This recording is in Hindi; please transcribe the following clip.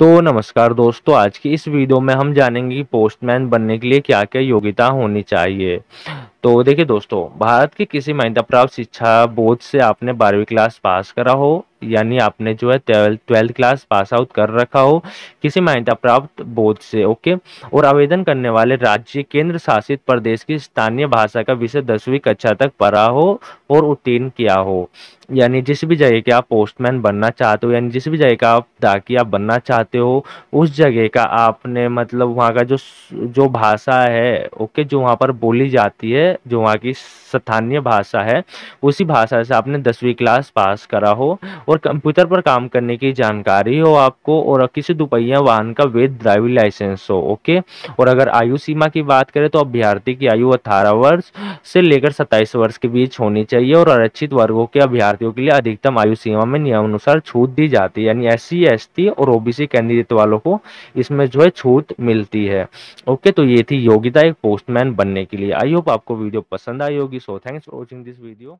तो नमस्कार दोस्तों आज की इस वीडियो में हम जानेंगे कि पोस्टमैन बनने के लिए क्या क्या योग्यता होनी चाहिए तो देखिए दोस्तों भारत के किसी मान्यता प्राप्त शिक्षा बोर्ड से आपने बारहवीं क्लास पास करा हो यानी आपने जो है ट्वेल्थ क्लास पास आउट कर रखा हो किसी मान्यता प्राप्त बोर्ड से ओके और आवेदन करने वाले राज्य केंद्र शासित प्रदेश की स्थानीय भाषा का विषय दसवीं कक्षा तक पढ़ा हो और उत्तीर्ण किया हो यानी जिस भी जगह के आप पोस्टमैन बनना चाहते हो यानी जिस भी जगह का आप डाकिया बनना चाहते हो उस जगह का आपने मतलब वहाँ का जो जो भाषा है ओके जो वहाँ पर बोली जाती है जो वहाँ की स्थानीय भाषा है उसी भाषा से आपने दसवीं क्लास पास करा हो और कंप्यूटर पर काम करने की जानकारी हो आपको और किसी दुपहिया वाहन का वैध ड्राइविंग लाइसेंस हो ओके और अगर आयु सीमा की बात करें तो अभ्यर्थी की आयु अठारह वर्ष से लेकर सत्ताईस वर्ष के बीच होनी चाहिए और आरक्षित वर्गों के अभ्यर्थियों के लिए अधिकतम आयु सीमा में नियमानुसार छूट दी जाती है यानी एस सी और ओबीसी कैंडिडेट वालों को इसमें जो है छूट मिलती है ओके तो ये थी योग्यता एक पोस्टमैन बनने के लिए आई होप आपको वीडियो पसंद आई होगी so thanks for watching this video